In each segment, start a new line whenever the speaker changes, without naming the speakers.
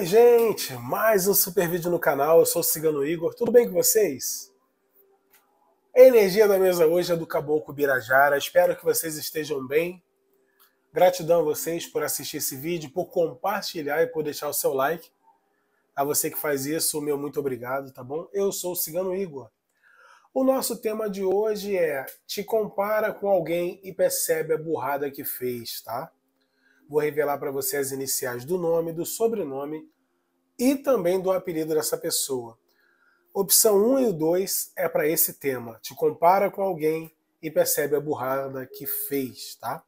Oi, gente! Mais um super vídeo no canal. Eu sou o Cigano Igor. Tudo bem com vocês? A energia da mesa hoje é do Caboclo Birajara. Espero que vocês estejam bem. Gratidão a vocês por assistir esse vídeo, por compartilhar e por deixar o seu like. A você que faz isso, meu muito obrigado, tá bom? Eu sou o Cigano Igor. O nosso tema de hoje é: te compara com alguém e percebe a burrada que fez, tá? Vou revelar para você as iniciais do nome, do sobrenome e também do apelido dessa pessoa. Opção 1 e 2 é para esse tema. Te compara com alguém e percebe a burrada que fez, tá?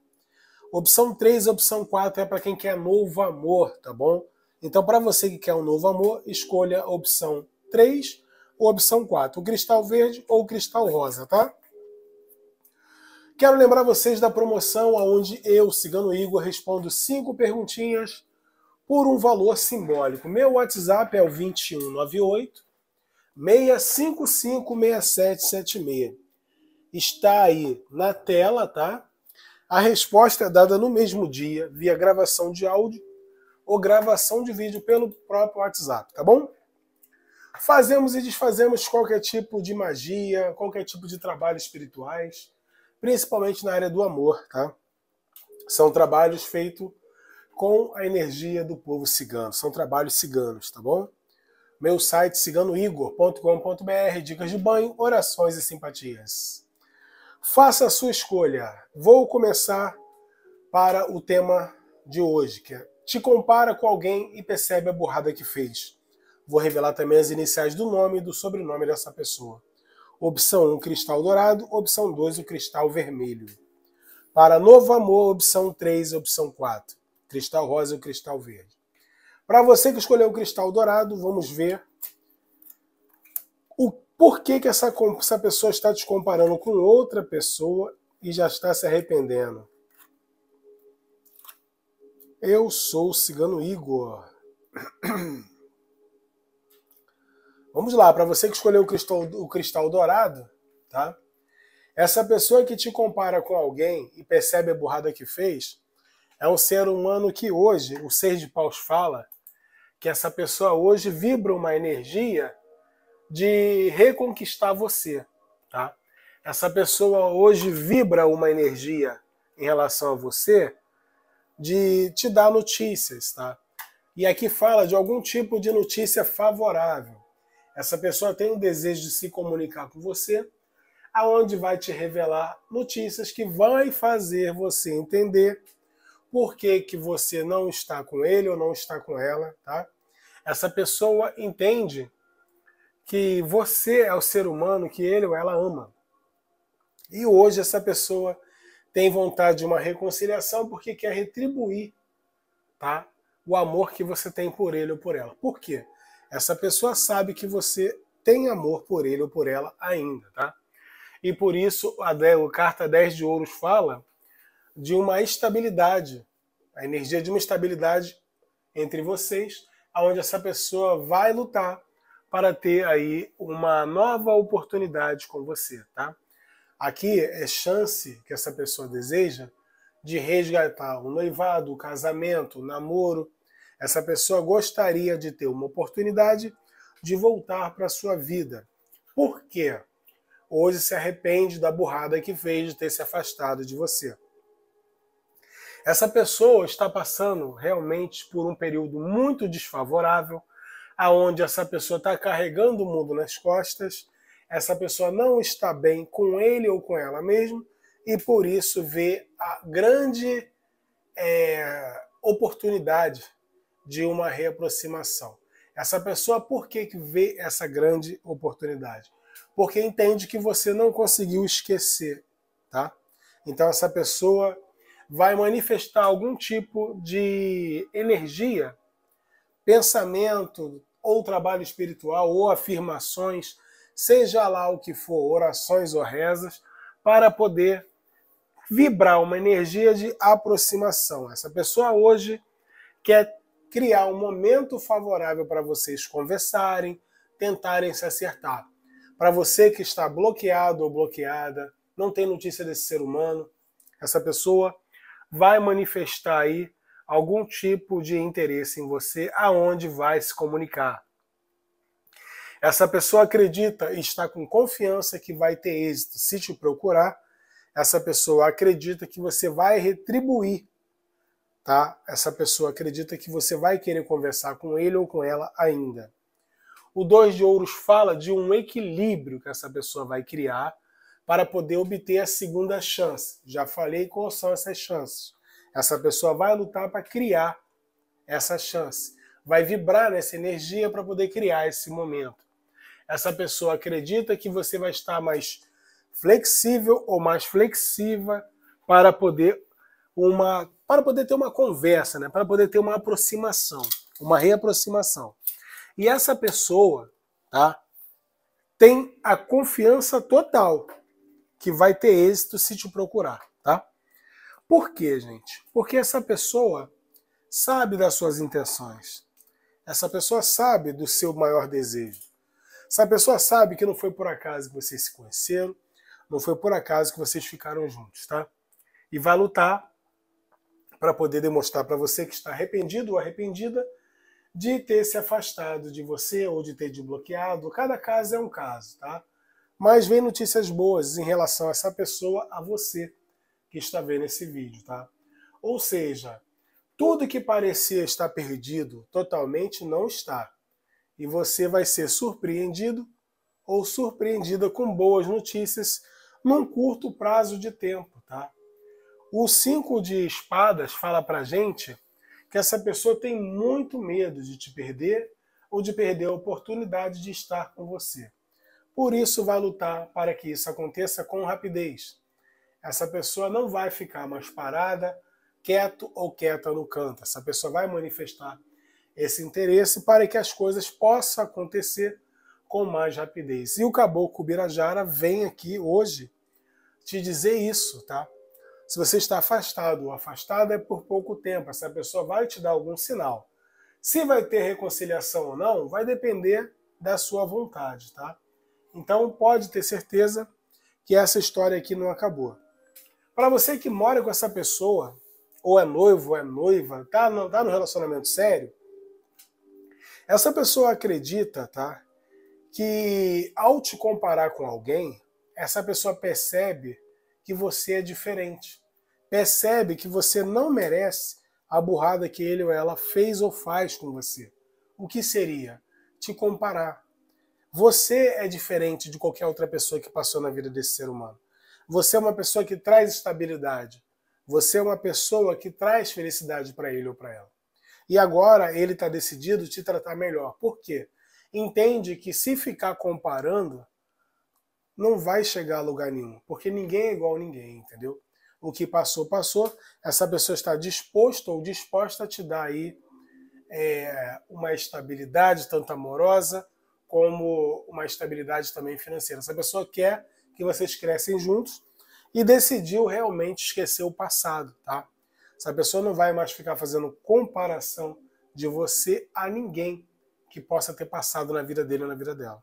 Opção 3 e opção 4 é para quem quer novo amor, tá bom? Então, para você que quer um novo amor, escolha a opção 3 ou opção 4, o cristal verde ou o cristal rosa, tá? Quero lembrar vocês da promoção onde eu, Cigano Igor, respondo cinco perguntinhas por um valor simbólico. Meu WhatsApp é o 2198 655 6776. Está aí na tela, tá? A resposta é dada no mesmo dia, via gravação de áudio ou gravação de vídeo pelo próprio WhatsApp, tá bom? Fazemos e desfazemos qualquer tipo de magia, qualquer tipo de trabalho espirituais principalmente na área do amor, tá? São trabalhos feitos com a energia do povo cigano, são trabalhos ciganos, tá bom? Meu site ciganoigor.com.br, dicas de banho, orações e simpatias. Faça a sua escolha. Vou começar para o tema de hoje, que é te compara com alguém e percebe a burrada que fez. Vou revelar também as iniciais do nome e do sobrenome dessa pessoa. Opção 1, cristal dourado. Opção 2, o cristal vermelho. Para novo amor, opção 3, opção 4. Cristal rosa e cristal verde. Para você que escolheu o cristal dourado, vamos ver o porquê que essa, essa pessoa está te comparando com outra pessoa e já está se arrependendo. Eu sou o Cigano Igor. Vamos lá, para você que escolheu o cristal, o cristal dourado, tá? Essa pessoa que te compara com alguém e percebe a burrada que fez é um ser humano que hoje, o ser de Paus fala, que essa pessoa hoje vibra uma energia de reconquistar você, tá? Essa pessoa hoje vibra uma energia em relação a você de te dar notícias, tá? E aqui fala de algum tipo de notícia favorável. Essa pessoa tem um desejo de se comunicar com você, aonde vai te revelar notícias que vai fazer você entender por que, que você não está com ele ou não está com ela, tá? Essa pessoa entende que você é o ser humano que ele ou ela ama. E hoje essa pessoa tem vontade de uma reconciliação porque quer retribuir, tá? O amor que você tem por ele ou por ela. Por quê? essa pessoa sabe que você tem amor por ele ou por ela ainda, tá? E por isso a, a carta 10 de ouros fala de uma estabilidade, a energia de uma estabilidade entre vocês, aonde essa pessoa vai lutar para ter aí uma nova oportunidade com você, tá? Aqui é chance que essa pessoa deseja de resgatar o noivado, o casamento, o namoro, essa pessoa gostaria de ter uma oportunidade de voltar para a sua vida. Por quê? Hoje se arrepende da burrada que fez de ter se afastado de você. Essa pessoa está passando realmente por um período muito desfavorável, aonde essa pessoa está carregando o mundo nas costas, essa pessoa não está bem com ele ou com ela mesmo, e por isso vê a grande é, oportunidade de uma reaproximação. Essa pessoa, por que, que vê essa grande oportunidade? Porque entende que você não conseguiu esquecer, tá? Então, essa pessoa vai manifestar algum tipo de energia, pensamento, ou trabalho espiritual, ou afirmações, seja lá o que for, orações ou rezas, para poder vibrar uma energia de aproximação. Essa pessoa hoje quer criar um momento favorável para vocês conversarem, tentarem se acertar. Para você que está bloqueado ou bloqueada, não tem notícia desse ser humano, essa pessoa vai manifestar aí algum tipo de interesse em você, aonde vai se comunicar. Essa pessoa acredita e está com confiança que vai ter êxito se te procurar. Essa pessoa acredita que você vai retribuir tá? Essa pessoa acredita que você vai querer conversar com ele ou com ela ainda. O dois de ouros fala de um equilíbrio que essa pessoa vai criar para poder obter a segunda chance. Já falei quais são essas chances. Essa pessoa vai lutar para criar essa chance, vai vibrar nessa energia para poder criar esse momento. Essa pessoa acredita que você vai estar mais flexível ou mais flexiva para poder uma para poder ter uma conversa, né? para poder ter uma aproximação, uma reaproximação. E essa pessoa tá, tem a confiança total que vai ter êxito se te procurar. Tá? Por quê, gente? Porque essa pessoa sabe das suas intenções. Essa pessoa sabe do seu maior desejo. Essa pessoa sabe que não foi por acaso que vocês se conheceram, não foi por acaso que vocês ficaram juntos, tá? E vai lutar para poder demonstrar para você que está arrependido ou arrependida de ter se afastado de você ou de ter desbloqueado. Cada caso é um caso, tá? Mas vem notícias boas em relação a essa pessoa, a você que está vendo esse vídeo, tá? Ou seja, tudo que parecia estar perdido totalmente não está. E você vai ser surpreendido ou surpreendida com boas notícias num curto prazo de tempo, tá? O cinco de espadas fala para gente que essa pessoa tem muito medo de te perder ou de perder a oportunidade de estar com você. Por isso, vai lutar para que isso aconteça com rapidez. Essa pessoa não vai ficar mais parada, quieto ou quieta no canto. Essa pessoa vai manifestar esse interesse para que as coisas possam acontecer com mais rapidez. E o caboclo Birajara vem aqui hoje te dizer isso, tá? Se você está afastado ou afastada, é por pouco tempo. Essa pessoa vai te dar algum sinal. Se vai ter reconciliação ou não, vai depender da sua vontade, tá? Então pode ter certeza que essa história aqui não acabou. Para você que mora com essa pessoa, ou é noivo, ou é noiva, tá no, tá no relacionamento sério, essa pessoa acredita, tá? Que ao te comparar com alguém, essa pessoa percebe que você é diferente percebe que você não merece a burrada que ele ou ela fez ou faz com você. O que seria? Te comparar. Você é diferente de qualquer outra pessoa que passou na vida desse ser humano. Você é uma pessoa que traz estabilidade. Você é uma pessoa que traz felicidade para ele ou para ela. E agora ele está decidido te tratar melhor. Por quê? Entende que se ficar comparando, não vai chegar a lugar nenhum. Porque ninguém é igual a ninguém, entendeu? o que passou, passou. Essa pessoa está disposto ou disposta a te dar aí é, uma estabilidade, tanto amorosa como uma estabilidade também financeira. Essa pessoa quer que vocês crescem juntos e decidiu realmente esquecer o passado, tá? Essa pessoa não vai mais ficar fazendo comparação de você a ninguém que possa ter passado na vida dele ou na vida dela.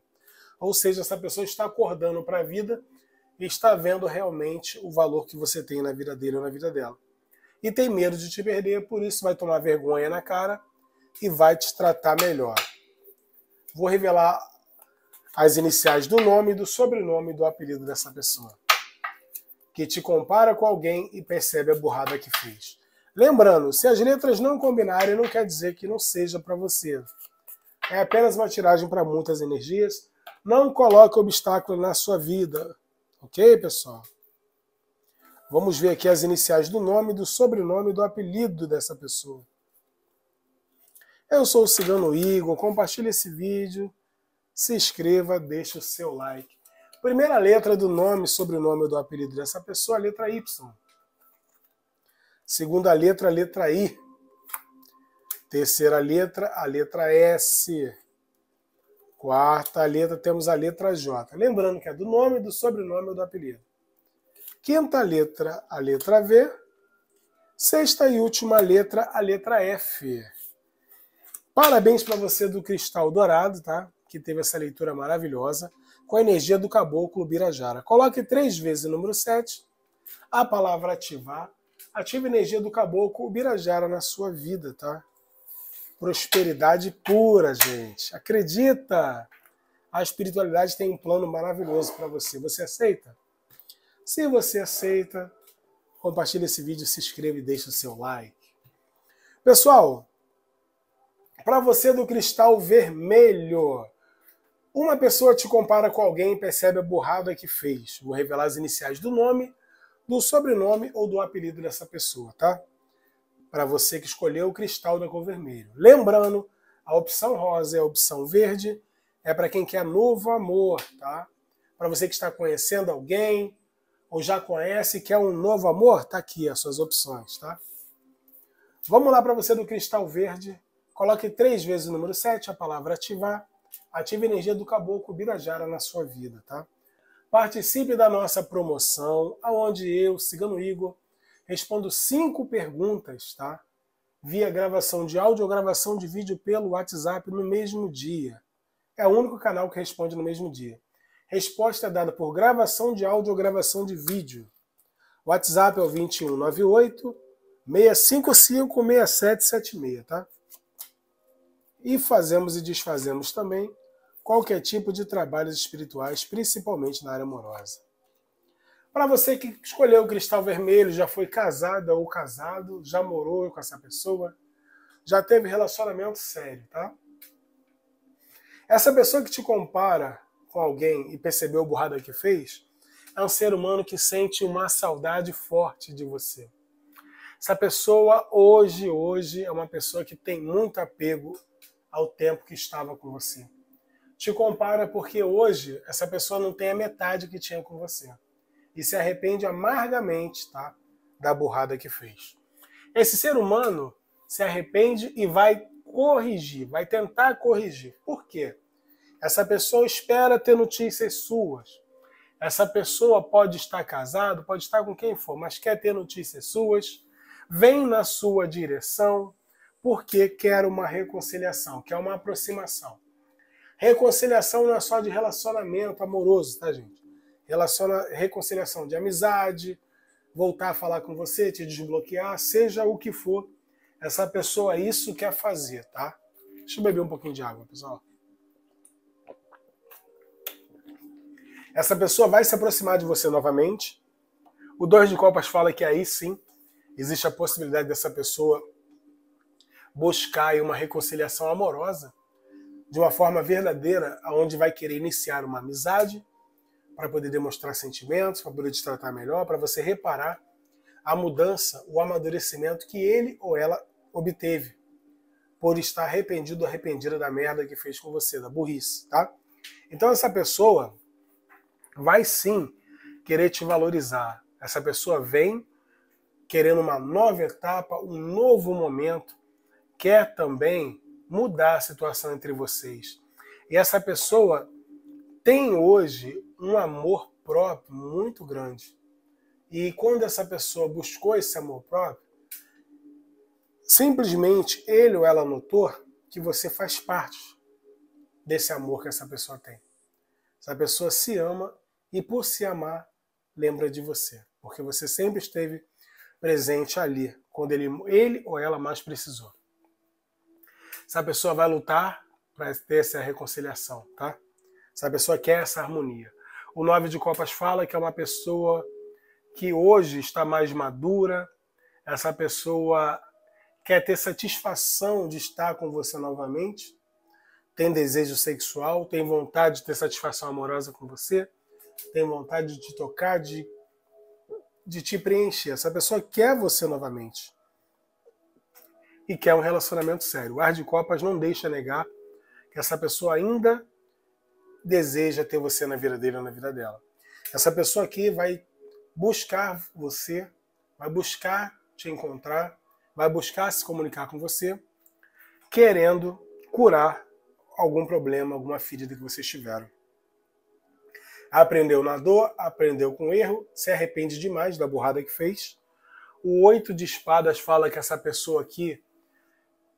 Ou seja, essa pessoa está acordando para a vida e está vendo realmente o valor que você tem na vida dele ou na vida dela. E tem medo de te perder, por isso vai tomar vergonha na cara e vai te tratar melhor. Vou revelar as iniciais do nome, do sobrenome e do apelido dessa pessoa, que te compara com alguém e percebe a burrada que fez. Lembrando, se as letras não combinarem, não quer dizer que não seja para você. É apenas uma tiragem para muitas energias. Não coloque obstáculo na sua vida. Ok, pessoal? Vamos ver aqui as iniciais do nome, do sobrenome, e do apelido dessa pessoa. Eu sou o Cigano Igor, compartilhe esse vídeo, se inscreva, deixe o seu like. Primeira letra do nome, sobrenome ou do apelido dessa pessoa, a letra Y. Segunda letra, a letra I. Terceira letra, a letra S. Quarta letra, temos a letra J. Lembrando que é do nome, do sobrenome ou do apelido. Quinta letra, a letra V. Sexta e última letra, a letra F. Parabéns para você do Cristal Dourado, tá? Que teve essa leitura maravilhosa, com a energia do caboclo Birajara. Coloque três vezes o número 7, a palavra ativar. Ative a energia do caboclo Birajara na sua vida, tá? prosperidade pura, gente. Acredita! A espiritualidade tem um plano maravilhoso para você. Você aceita? Se você aceita, compartilhe esse vídeo, se inscreva e deixe o seu like. Pessoal, para você do cristal vermelho, uma pessoa te compara com alguém e percebe a burrada que fez. Vou revelar as iniciais do nome, do sobrenome ou do apelido dessa pessoa, tá? para você que escolheu o cristal da cor vermelho. Lembrando, a opção rosa e a opção verde é para quem quer novo amor, tá? Para você que está conhecendo alguém ou já conhece que quer um novo amor, tá aqui as suas opções, tá? Vamos lá para você do cristal verde. Coloque três vezes o número 7, a palavra ativar. Ative a energia do caboclo Birajara na sua vida, tá? Participe da nossa promoção, aonde eu, Cigano Igor, Respondo cinco perguntas, tá? Via gravação de áudio ou gravação de vídeo pelo WhatsApp no mesmo dia. É o único canal que responde no mesmo dia. Resposta é dada por gravação de áudio ou gravação de vídeo. WhatsApp é o 2198 655 6776, tá? E fazemos e desfazemos também qualquer tipo de trabalhos espirituais, principalmente na área amorosa. Para você que escolheu o cristal vermelho, já foi casada ou casado, já morou com essa pessoa, já teve relacionamento sério, tá? Essa pessoa que te compara com alguém e percebeu a burrada que fez, é um ser humano que sente uma saudade forte de você. Essa pessoa hoje, hoje é uma pessoa que tem muito apego ao tempo que estava com você. Te compara porque hoje essa pessoa não tem a metade que tinha com você e se arrepende amargamente tá, da burrada que fez. Esse ser humano se arrepende e vai corrigir, vai tentar corrigir. Por quê? Essa pessoa espera ter notícias suas. Essa pessoa pode estar casado, pode estar com quem for, mas quer ter notícias suas, vem na sua direção porque quer uma reconciliação, quer uma aproximação. Reconciliação não é só de relacionamento amoroso, tá, gente? relaciona reconciliação de amizade, voltar a falar com você, te desbloquear, seja o que for, essa pessoa é isso quer é fazer, tá? Deixa eu beber um pouquinho de água, pessoal. Essa pessoa vai se aproximar de você novamente. O Dois de Copas fala que aí sim existe a possibilidade dessa pessoa buscar uma reconciliação amorosa de uma forma verdadeira, aonde vai querer iniciar uma amizade, para poder demonstrar sentimentos, para poder te tratar melhor, para você reparar a mudança, o amadurecimento que ele ou ela obteve por estar arrependido ou arrependida da merda que fez com você, da burrice, tá? Então essa pessoa vai sim querer te valorizar. Essa pessoa vem querendo uma nova etapa, um novo momento, quer também mudar a situação entre vocês. E essa pessoa tem hoje um amor próprio muito grande. E quando essa pessoa buscou esse amor próprio, simplesmente ele ou ela notou que você faz parte desse amor que essa pessoa tem. Essa pessoa se ama e, por se amar, lembra de você, porque você sempre esteve presente ali, quando ele, ele ou ela mais precisou. Essa pessoa vai lutar para ter essa reconciliação, tá? Essa pessoa quer essa harmonia. O Nove de Copas fala que é uma pessoa que hoje está mais madura, essa pessoa quer ter satisfação de estar com você novamente, tem desejo sexual, tem vontade de ter satisfação amorosa com você, tem vontade de te tocar, de, de te preencher. Essa pessoa quer você novamente e quer um relacionamento sério. O Ar de Copas não deixa negar que essa pessoa ainda deseja ter você na vida dele ou na vida dela. Essa pessoa aqui vai buscar você, vai buscar te encontrar, vai buscar se comunicar com você, querendo curar algum problema, alguma ferida que vocês tiveram. Aprendeu na dor, aprendeu com erro, se arrepende demais da burrada que fez. O oito de espadas fala que essa pessoa aqui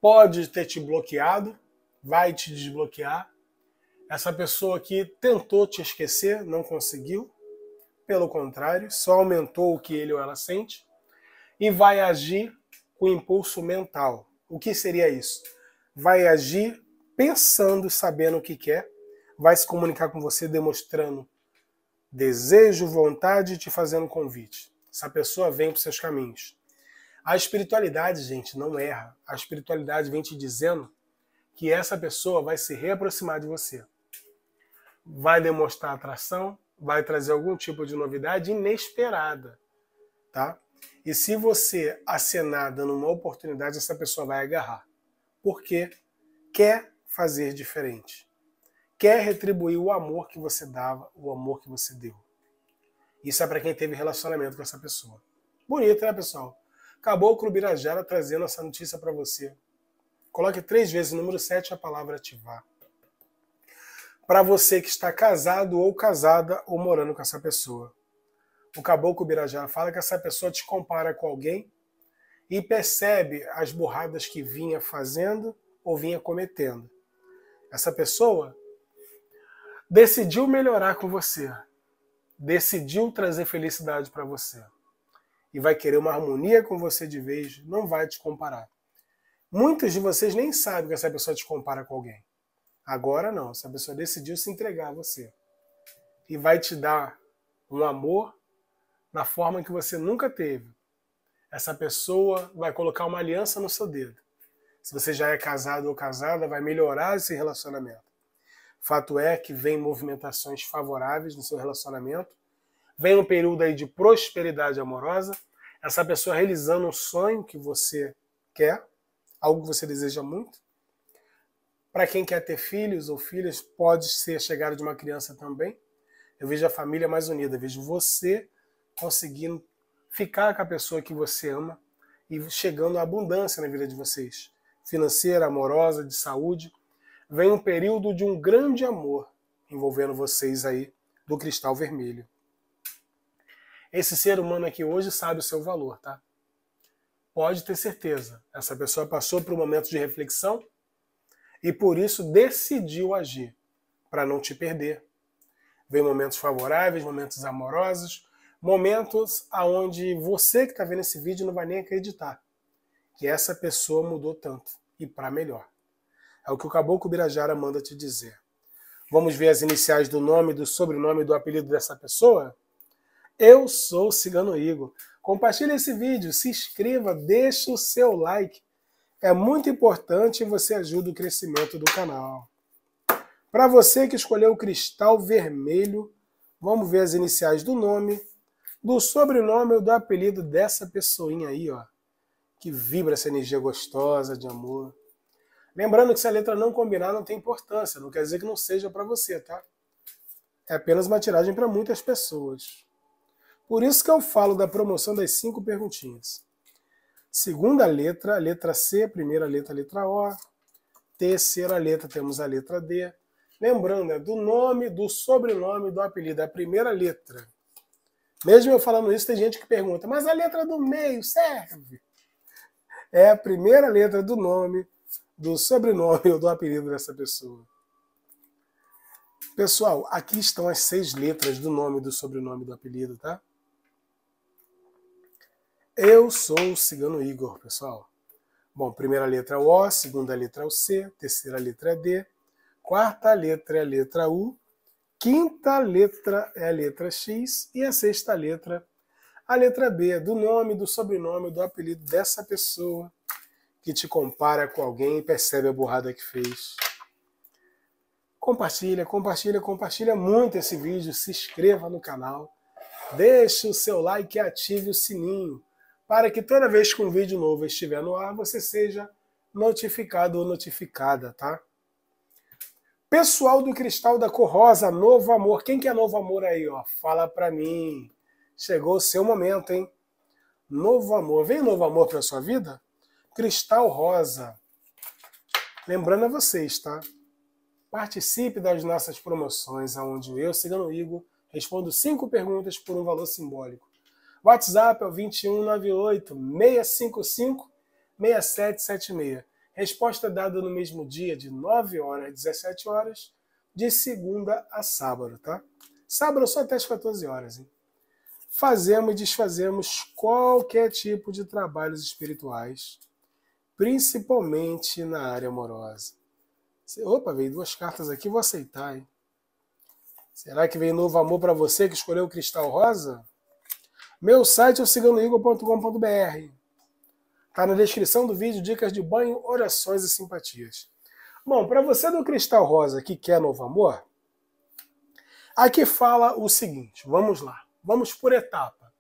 pode ter te bloqueado, vai te desbloquear, essa pessoa que tentou te esquecer, não conseguiu, pelo contrário, só aumentou o que ele ou ela sente, e vai agir com impulso mental. O que seria isso? Vai agir pensando, sabendo o que quer, vai se comunicar com você demonstrando desejo, vontade, te fazendo convite. Essa pessoa vem para os seus caminhos. A espiritualidade, gente, não erra. A espiritualidade vem te dizendo que essa pessoa vai se reaproximar de você vai demonstrar atração, vai trazer algum tipo de novidade inesperada, tá? E se você acenar dando uma oportunidade, essa pessoa vai agarrar, porque quer fazer diferente, quer retribuir o amor que você dava, o amor que você deu. Isso é para quem teve relacionamento com essa pessoa. Bonito, né, pessoal? Acabou o Clube Irajara trazendo essa notícia para você. Coloque três vezes o número 7 a palavra ativar para você que está casado ou casada ou morando com essa pessoa. O caboclo Birajara fala que essa pessoa te compara com alguém e percebe as burradas que vinha fazendo ou vinha cometendo. Essa pessoa decidiu melhorar com você, decidiu trazer felicidade para você e vai querer uma harmonia com você de vez, não vai te comparar. Muitos de vocês nem sabem que essa pessoa te compara com alguém. Agora não, se a pessoa decidiu se entregar a você e vai te dar um amor na forma que você nunca teve. Essa pessoa vai colocar uma aliança no seu dedo. Se você já é casado ou casada, vai melhorar esse relacionamento. Fato é que vem movimentações favoráveis no seu relacionamento, vem um período aí de prosperidade amorosa, essa pessoa realizando um sonho que você quer, algo que você deseja muito, para quem quer ter filhos ou filhas, pode ser chegada de uma criança também. Eu vejo a família mais unida, vejo você conseguindo ficar com a pessoa que você ama e chegando à abundância na vida de vocês, financeira, amorosa, de saúde. Vem um período de um grande amor envolvendo vocês aí do cristal vermelho. Esse ser humano aqui hoje sabe o seu valor, tá? Pode ter certeza. Essa pessoa passou por um momento de reflexão e por isso decidiu agir, para não te perder. Vem momentos favoráveis, momentos amorosos, momentos aonde você que está vendo esse vídeo não vai nem acreditar que essa pessoa mudou tanto e para melhor. É o que o Caboclo Birajara manda te dizer. Vamos ver as iniciais do nome, do sobrenome, do apelido dessa pessoa? Eu sou o Cigano Igor. Compartilhe esse vídeo, se inscreva, deixe o seu like. É muito importante e você ajuda o crescimento do canal. Para você que escolheu o cristal vermelho, vamos ver as iniciais do nome, do sobrenome ou do apelido dessa pessoinha aí, ó, que vibra essa energia gostosa de amor. Lembrando que se a letra não combinar não tem importância, não quer dizer que não seja para você, tá? É apenas uma tiragem para muitas pessoas. Por isso que eu falo da promoção das cinco perguntinhas. Segunda letra, letra C, primeira letra, letra O. Terceira letra, temos a letra D. Lembrando, é do nome, do sobrenome, do apelido, é a primeira letra. Mesmo eu falando isso, tem gente que pergunta, mas a letra do meio serve? É a primeira letra do nome, do sobrenome ou do apelido dessa pessoa. Pessoal, aqui estão as seis letras do nome, do sobrenome, do apelido, tá? Eu sou o Cigano Igor, pessoal. Bom, primeira letra é o O, segunda letra é o C, terceira letra é D, quarta letra é a letra U, quinta letra é a letra X e a sexta letra a letra B, do nome, do sobrenome, do apelido dessa pessoa que te compara com alguém e percebe a burrada que fez. Compartilha, compartilha, compartilha muito esse vídeo, se inscreva no canal, deixe o seu like e ative o sininho para que toda vez que um vídeo novo estiver no ar, você seja notificado ou notificada, tá? Pessoal do Cristal da Cor Rosa, Novo Amor. Quem que é Novo Amor aí, ó? Fala para mim. Chegou o seu momento, hein? Novo Amor. Vem Novo Amor para sua vida? Cristal Rosa. Lembrando a vocês, tá? Participe das nossas promoções, aonde eu, Cigano Igor, respondo cinco perguntas por um valor simbólico WhatsApp é o 2198 655 6776. Resposta dada no mesmo dia, de 9 horas às 17 horas, de segunda a sábado, tá? Sábado só até as 14 horas, hein? Fazemos e desfazemos qualquer tipo de trabalhos espirituais, principalmente na área amorosa. Opa, veio duas cartas aqui, vou aceitar, hein? Será que veio novo amor para você que escolheu o cristal rosa? Meu site é o ciganoigor.com.br. Está na descrição do vídeo dicas de banho, orações e simpatias. Bom, para você do Cristal Rosa que quer novo amor, aqui fala o seguinte: vamos lá, vamos por etapa.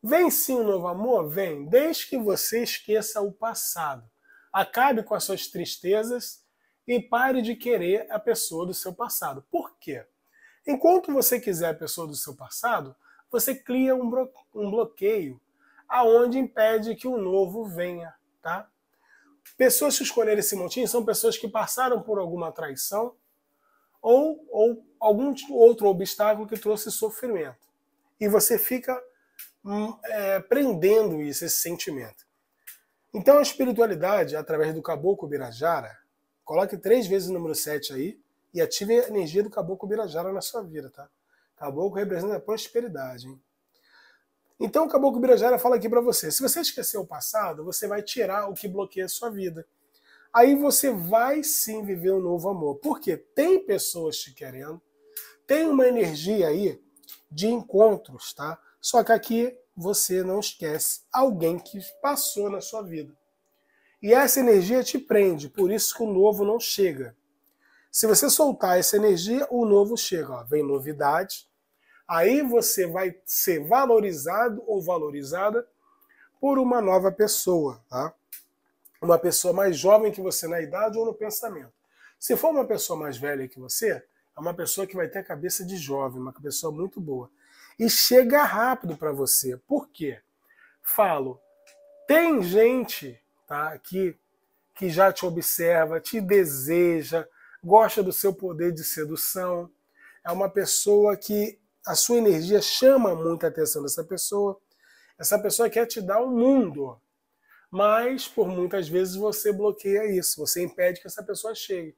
Vem sim o novo amor? Vem, desde que você esqueça o passado. Acabe com as suas tristezas e pare de querer a pessoa do seu passado. Por quê? Enquanto você quiser a pessoa do seu passado, você cria um, blo um bloqueio aonde impede que o novo venha, tá? Pessoas que escolheram esse montinho são pessoas que passaram por alguma traição ou, ou algum outro obstáculo que trouxe sofrimento. E você fica hum, é, prendendo isso, esse sentimento. Então a espiritualidade, através do Caboclo Birajara, coloque três vezes o número 7 aí e ative a energia do Caboclo Birajara na sua vida, tá? Caboclo representa a prosperidade. Hein? Então o Caboclo Birajara fala aqui para você: se você esquecer o passado, você vai tirar o que bloqueia a sua vida. Aí você vai sim viver um novo amor. Porque tem pessoas te querendo, tem uma energia aí de encontros, tá? Só que aqui você não esquece alguém que passou na sua vida. E essa energia te prende, por isso que o novo não chega. Se você soltar essa energia, o novo chega. Ó. Vem novidade, Aí você vai ser valorizado ou valorizada por uma nova pessoa, tá? Uma pessoa mais jovem que você na idade ou no pensamento. Se for uma pessoa mais velha que você, é uma pessoa que vai ter a cabeça de jovem, uma pessoa muito boa. E chega rápido para você. Por quê? Falo, tem gente tá, que, que já te observa, te deseja, gosta do seu poder de sedução. É uma pessoa que a sua energia chama muita atenção dessa pessoa. Essa pessoa quer te dar o um mundo, mas por muitas vezes você bloqueia isso, você impede que essa pessoa chegue.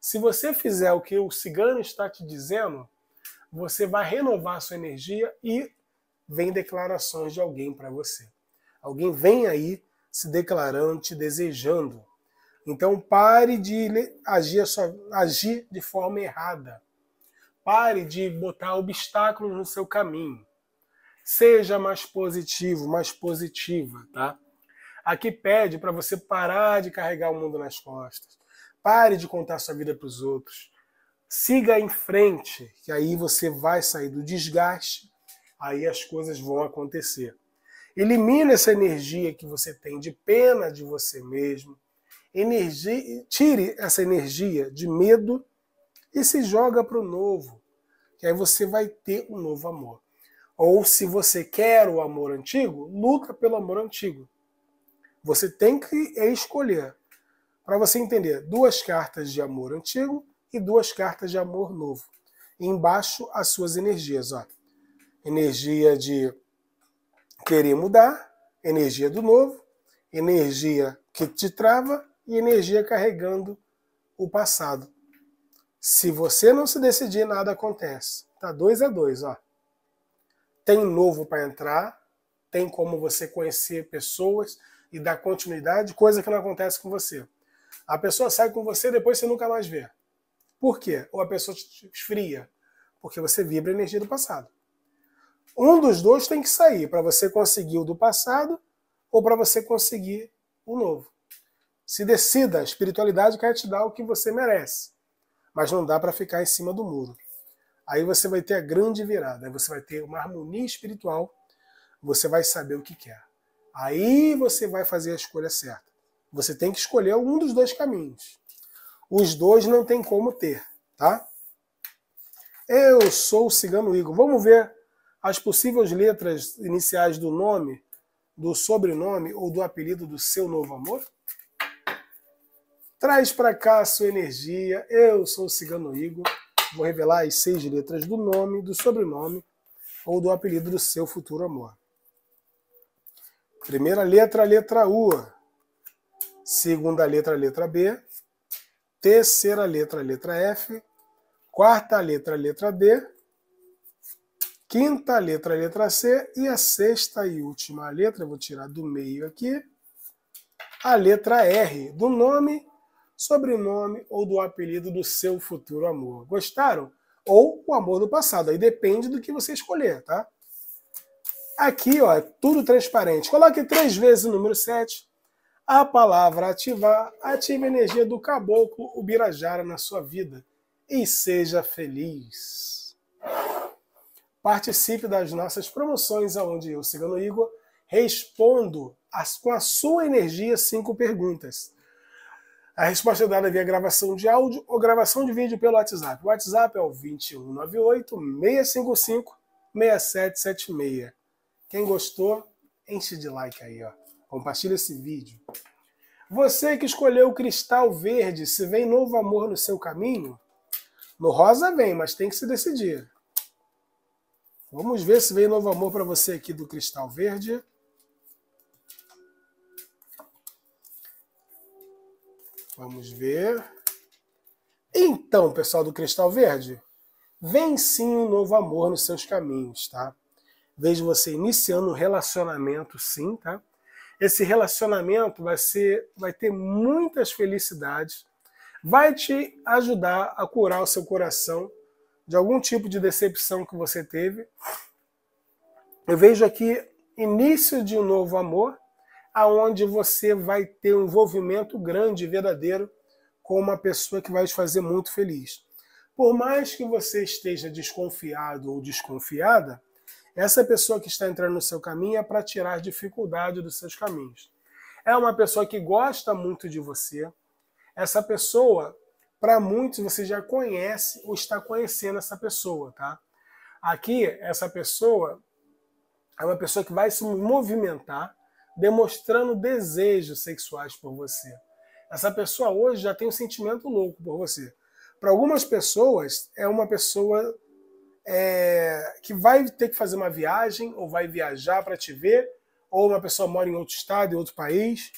Se você fizer o que o cigano está te dizendo, você vai renovar sua energia e vem declarações de alguém para você. Alguém vem aí se declarando, te desejando. Então pare de agir, agir de forma errada. Pare de botar obstáculos no seu caminho. Seja mais positivo, mais positiva, tá? Aqui pede para você parar de carregar o mundo nas costas. Pare de contar sua vida para os outros. Siga em frente, que aí você vai sair do desgaste, aí as coisas vão acontecer. Elimine essa energia que você tem de pena de você mesmo. Energia, tire essa energia de medo e se joga para o novo, que aí você vai ter um novo amor. Ou se você quer o amor antigo, luta pelo amor antigo. Você tem que escolher. Para você entender, duas cartas de amor antigo e duas cartas de amor novo. E embaixo, as suas energias. Ó. Energia de querer mudar, energia do novo, energia que te trava e energia carregando o passado. Se você não se decidir, nada acontece. Tá dois a é dois, ó. Tem novo para entrar, tem como você conhecer pessoas e dar continuidade, coisa que não acontece com você. A pessoa sai com você depois você nunca mais vê. Por quê? Ou a pessoa te esfria, porque você vibra a energia do passado. Um dos dois tem que sair para você conseguir o do passado ou para você conseguir o novo. Se decida, a espiritualidade quer te dar o que você merece mas não dá para ficar em cima do muro. Aí você vai ter a grande virada, você vai ter uma harmonia espiritual, você vai saber o que quer. Aí você vai fazer a escolha certa. Você tem que escolher um dos dois caminhos. Os dois não tem como ter, tá? Eu sou o Cigano Igor. Vamos ver as possíveis letras iniciais do nome, do sobrenome ou do apelido do seu novo amor? Traz para cá a sua energia. Eu sou o Cigano Igor. Vou revelar as seis letras do nome, do sobrenome ou do apelido do seu futuro amor. Primeira letra, letra U. Segunda letra, letra B. Terceira letra, letra F. Quarta letra, letra D. Quinta letra, letra C. E a sexta e última letra, vou tirar do meio aqui, a letra R do nome sobrenome ou do apelido do seu futuro amor. Gostaram? Ou o amor do passado. Aí depende do que você escolher, tá? Aqui, ó, é tudo transparente. Coloque três vezes o número 7. A palavra ativar ative a energia do caboclo Ubirajara na sua vida. E seja feliz. Participe das nossas promoções, aonde eu, Cigano Igor, respondo as, com a sua energia cinco perguntas. A resposta é dada via gravação de áudio ou gravação de vídeo pelo WhatsApp. O WhatsApp é o 2198-655-6776. Quem gostou, enche de like aí, ó. Compartilha esse vídeo. Você que escolheu o cristal verde, se vem novo amor no seu caminho? No rosa vem, mas tem que se decidir. Vamos ver se vem novo amor para você aqui do cristal verde. Vamos ver. Então, pessoal do Cristal Verde, vem sim um novo amor nos seus caminhos, tá? Vejo você iniciando um relacionamento, sim, tá? Esse relacionamento vai ser, vai ter muitas felicidades, vai te ajudar a curar o seu coração de algum tipo de decepção que você teve. Eu vejo aqui início de um novo amor aonde você vai ter um envolvimento grande e verdadeiro com uma pessoa que vai te fazer muito feliz. Por mais que você esteja desconfiado ou desconfiada, essa pessoa que está entrando no seu caminho é para tirar dificuldade dos seus caminhos. É uma pessoa que gosta muito de você. Essa pessoa, para muitos, você já conhece ou está conhecendo essa pessoa, tá? Aqui, essa pessoa é uma pessoa que vai se movimentar demonstrando desejos sexuais por você. Essa pessoa hoje já tem um sentimento louco por você. Para algumas pessoas, é uma pessoa é, que vai ter que fazer uma viagem ou vai viajar para te ver, ou uma pessoa mora em outro estado, em outro país,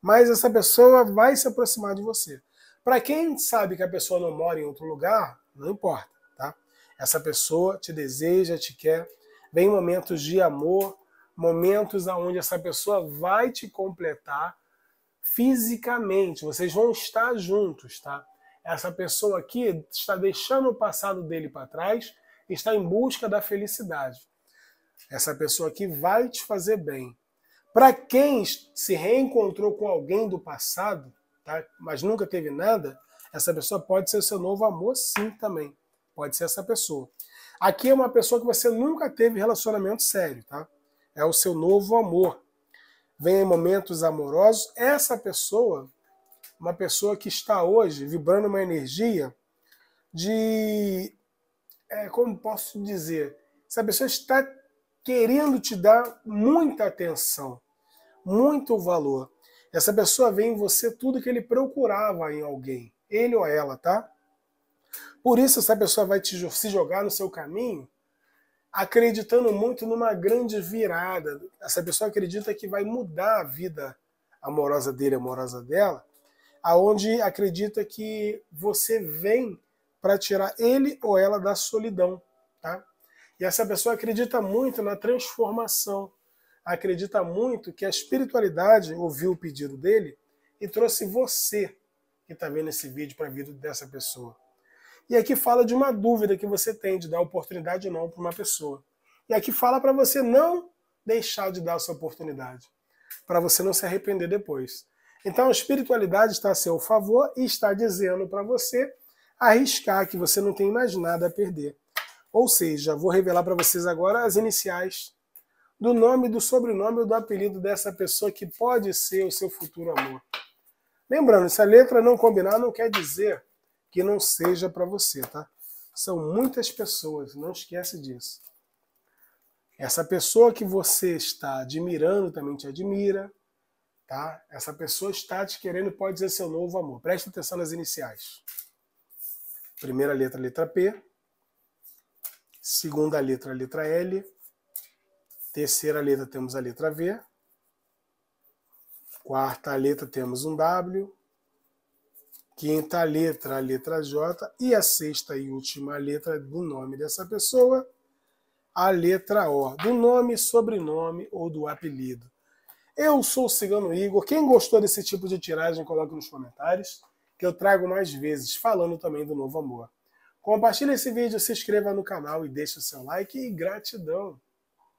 mas essa pessoa vai se aproximar de você. Para quem sabe que a pessoa não mora em outro lugar, não importa, tá? Essa pessoa te deseja, te quer, vem momentos de amor, momentos onde essa pessoa vai te completar fisicamente, vocês vão estar juntos, tá? Essa pessoa aqui está deixando o passado dele para trás, está em busca da felicidade. Essa pessoa aqui vai te fazer bem. Para quem se reencontrou com alguém do passado, tá? mas nunca teve nada, essa pessoa pode ser seu novo amor, sim, também. Pode ser essa pessoa. Aqui é uma pessoa que você nunca teve relacionamento sério, tá? é o seu novo amor. Vem em momentos amorosos, essa pessoa, uma pessoa que está hoje vibrando uma energia de. É, como posso dizer? Essa pessoa está querendo te dar muita atenção, muito valor. Essa pessoa vê em você tudo que ele procurava em alguém, ele ou ela, tá? Por isso, essa pessoa vai te, se jogar no seu caminho acreditando muito numa grande virada. Essa pessoa acredita que vai mudar a vida amorosa dele, amorosa dela, aonde acredita que você vem para tirar ele ou ela da solidão, tá? E essa pessoa acredita muito na transformação, acredita muito que a espiritualidade ouviu o pedido dele e trouxe você que está vendo esse vídeo para a vida dessa pessoa. E aqui fala de uma dúvida que você tem de dar oportunidade ou não para uma pessoa. E aqui fala para você não deixar de dar essa oportunidade, para você não se arrepender depois. Então a espiritualidade está a seu favor e está dizendo para você arriscar que você não tem mais nada a perder. Ou seja, vou revelar para vocês agora as iniciais do nome, do sobrenome ou do apelido dessa pessoa que pode ser o seu futuro amor. Lembrando, se a letra não combinar, não quer dizer que não seja para você, tá? São muitas pessoas, não esquece disso. Essa pessoa que você está admirando também te admira, tá? Essa pessoa está te querendo e pode ser seu novo amor. Presta atenção nas iniciais. Primeira letra, letra P. Segunda letra, letra L. Terceira letra, temos a letra V. Quarta letra, temos um W quinta letra, a letra J, e a sexta e última letra do nome dessa pessoa, a letra O, do nome, sobrenome ou do apelido. Eu sou o Cigano Igor. Quem gostou desse tipo de tiragem, coloque nos comentários, que eu trago mais vezes, falando também do novo amor. Compartilhe esse vídeo, se inscreva no canal e deixe o seu like e gratidão!